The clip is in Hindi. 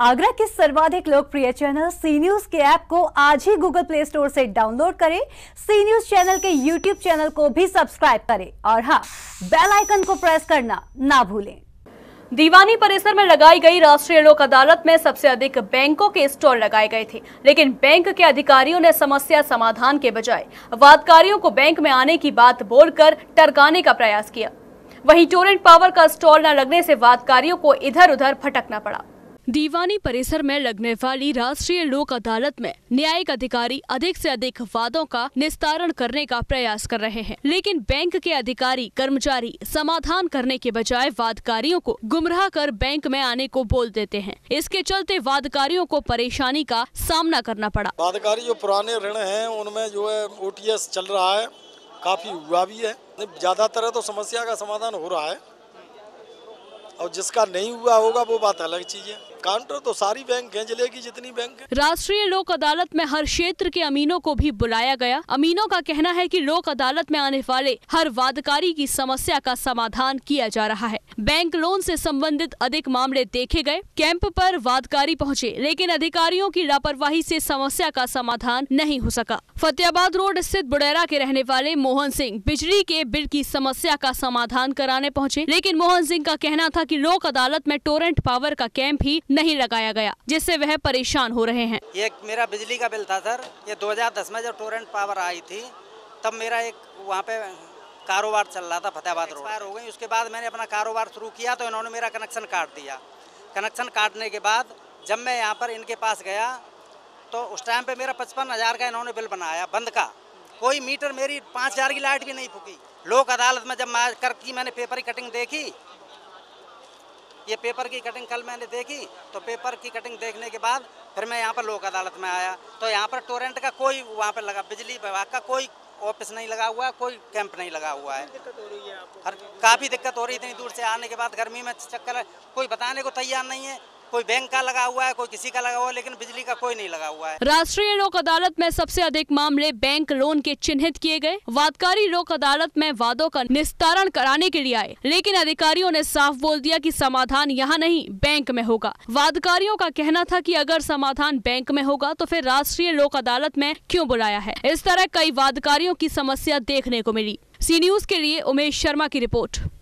आगरा के सर्वाधिक लोकप्रिय चैनल सी न्यूज के ऐप को आज ही गूगल प्ले स्टोर से डाउनलोड करें सी न्यूज चैनल के यूट्यूब चैनल को भी सब्सक्राइब करें और हाँ बेल आइकन को प्रेस करना ना भूलें दीवानी परिसर में लगाई गई राष्ट्रीय लोक अदालत में सबसे अधिक बैंकों के स्टॉल लगाए गए थे लेकिन बैंक के अधिकारियों ने समस्या समाधान के बजाय वादकारियों को बैंक में आने की बात बोलकर टरकाने का प्रयास किया वहीं टोरेंट पावर का स्टॉल न लगने से वादकारियों को इधर उधर भटकना पड़ा दीवानी परिसर में लगने वाली राष्ट्रीय लोक अदालत में न्यायिक अधिकारी अधिक से अधिक वादों का निस्तारण करने का प्रयास कर रहे हैं लेकिन बैंक के अधिकारी कर्मचारी समाधान करने के बजाय वादकारियों को गुमराह कर बैंक में आने को बोल देते हैं इसके चलते वादकारियों को परेशानी का सामना करना पड़ा वादकारी जो पुराने ऋण है उनमें जो है ओ चल रहा है काफी हुआ भी है ज्यादातर तो समस्या का समाधान हो रहा है और जिसका नहीं हुआ होगा वो बात अलग चीज़ है काउंटर तो सारी बैंक है की जितनी बैंक राष्ट्रीय लोक अदालत में हर क्षेत्र के अमीनों को भी बुलाया गया अमीनों का कहना है कि लोक अदालत में आने वाले हर वादकारी की समस्या का समाधान किया जा रहा है बैंक लोन से संबंधित अधिक मामले देखे गए कैंप पर वादकारी पहुंचे लेकिन अधिकारियों की लापरवाही से समस्या का समाधान नहीं हो सका फतेहाबाद रोड स्थित बुडेरा के रहने वाले मोहन सिंह बिजली के बिल की समस्या का समाधान कराने पहुंचे लेकिन मोहन सिंह का कहना था कि लोक अदालत में टोरेंट पावर का कैंप ही नहीं लगाया गया जिससे वह परेशान हो रहे हैं ये मेरा बिजली का बिल था सर ये 2010 में जब टोरेंट पावर आई थी तब मेरा एक वहाँ पे कारोबार चल रहा था फतेहाबाद रोड हो गई उसके बाद मैंने अपना कारोबार शुरू किया तो इन्होंने मेरा कनेक्शन काट दिया कनेक्शन काटने के बाद जब मैं यहाँ पर इनके पास गया तो उस टाइम पे मेरा पचपन हज़ार का इन्होंने बिल बनाया बंद का कोई मीटर मेरी पाँच हज़ार की लाइट भी नहीं फूकी लोक अदालत में जब मैं कर की मैंने पेपर की कटिंग देखी ये पेपर की कटिंग कल मैंने देखी तो पेपर की कटिंग देखने के बाद फिर मैं यहाँ पर लोक अदालत में आया तो यहाँ पर टोरेंट का कोई वहाँ पर लगा बिजली विभाग का कोई ऑफिस नहीं लगा हुआ है कोई कैंप नहीं लगा हुआ है हर काफ़ी दिक्कत हो रही है इतनी दूर से आने के बाद गर्मी में चक्कर कोई बताने को तैयार नहीं है कोई बैंक का लगा हुआ है कोई किसी का लगा हुआ है लेकिन बिजली का कोई नहीं लगा हुआ है राष्ट्रीय लोक अदालत में सबसे अधिक मामले बैंक लोन के चिन्हित किए गए वादकारी लोक अदालत में वादों का निस्तारण कराने के लिए आए लेकिन अधिकारियों ने साफ बोल दिया की समाधान यहाँ नहीं बैंक में होगा वादकारियों का कहना था की अगर समाधान बैंक में होगा तो फिर राष्ट्रीय लोक अदालत में क्यूँ बुलाया है इस तरह कई वादकारियों की समस्या देखने को मिली सी न्यूज के लिए उमेश शर्मा की रिपोर्ट